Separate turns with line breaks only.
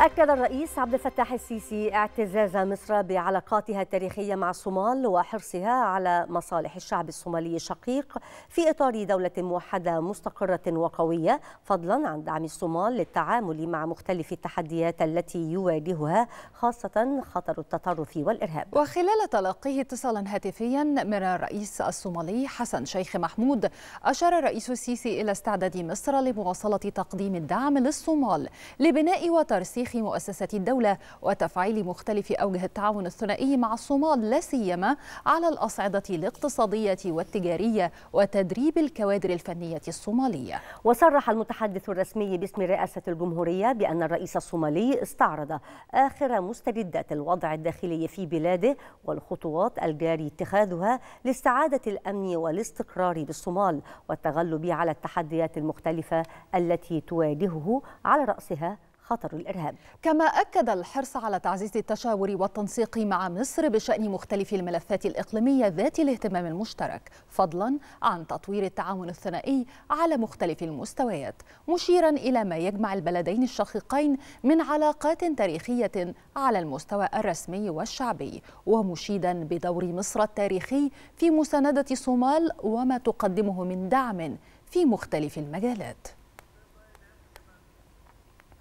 أكد الرئيس عبد الفتاح السيسي اعتزاز مصر بعلاقاتها التاريخية مع الصومال وحرصها على مصالح الشعب الصومالي الشقيق في إطار دولة موحدة مستقرة وقوية فضلا عن دعم الصومال للتعامل مع مختلف التحديات التي يواجهها خاصة خطر التطرف والإرهاب وخلال تلقيه
اتصالا هاتفيا من الرئيس الصومالي حسن شيخ محمود أشار الرئيس السيسي إلى استعداد مصر لمواصلة تقديم الدعم للصومال لبناء وترسيخ تاريخ مؤسسة الدولة وتفعيل مختلف أوجه التعاون الثنائي مع الصومال لا سيما على الأصعدة الاقتصادية والتجارية وتدريب الكوادر
الفنية الصومالية وصرح المتحدث الرسمي باسم رئاسة الجمهورية بأن الرئيس الصومالي استعرض آخر مستجدات الوضع الداخلي في بلاده والخطوات الجاري اتخاذها لاستعادة الأمن والاستقرار بالصومال والتغلب على التحديات المختلفة التي تواجهه على رأسها خطر الإرهاب
كما أكد الحرص على تعزيز التشاور والتنسيق مع مصر بشأن مختلف الملفات الإقليمية ذات الاهتمام المشترك فضلا عن تطوير التعاون الثنائي على مختلف المستويات مشيرا إلى ما يجمع البلدين الشقيقين من علاقات تاريخية على المستوى الرسمي والشعبي ومشيدا بدور مصر التاريخي في مساندة الصومال وما تقدمه من دعم في مختلف المجالات